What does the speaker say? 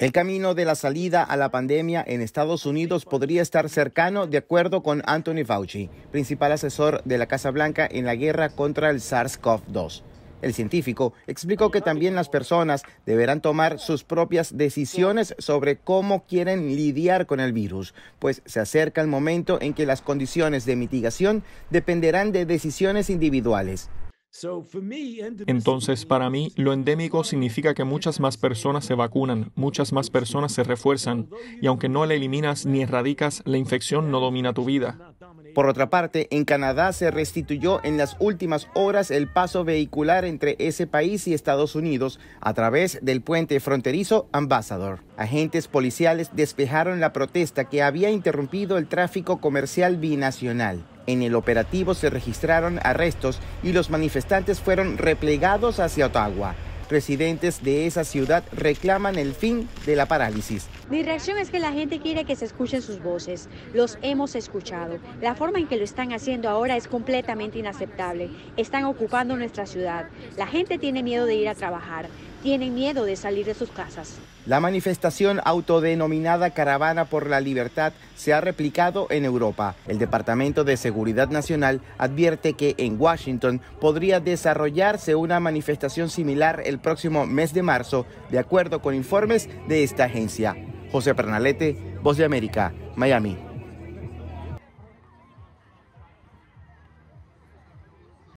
El camino de la salida a la pandemia en Estados Unidos podría estar cercano, de acuerdo con Anthony Fauci, principal asesor de la Casa Blanca en la guerra contra el SARS-CoV-2. El científico explicó que también las personas deberán tomar sus propias decisiones sobre cómo quieren lidiar con el virus, pues se acerca el momento en que las condiciones de mitigación dependerán de decisiones individuales. Entonces, para mí, lo endémico significa que muchas más personas se vacunan, muchas más personas se refuerzan, y aunque no la eliminas ni erradicas, la infección no domina tu vida. Por otra parte, en Canadá se restituyó en las últimas horas el paso vehicular entre ese país y Estados Unidos a través del puente fronterizo Ambassador. Agentes policiales despejaron la protesta que había interrumpido el tráfico comercial binacional. En el operativo se registraron arrestos y los manifestantes fueron replegados hacia Ottawa. Residentes de esa ciudad reclaman el fin de la parálisis. Mi reacción es que la gente quiere que se escuchen sus voces. Los hemos escuchado. La forma en que lo están haciendo ahora es completamente inaceptable. Están ocupando nuestra ciudad. La gente tiene miedo de ir a trabajar tienen miedo de salir de sus casas. La manifestación autodenominada Caravana por la Libertad se ha replicado en Europa. El Departamento de Seguridad Nacional advierte que en Washington podría desarrollarse una manifestación similar el próximo mes de marzo, de acuerdo con informes de esta agencia. José Pernalete, Voz de América, Miami.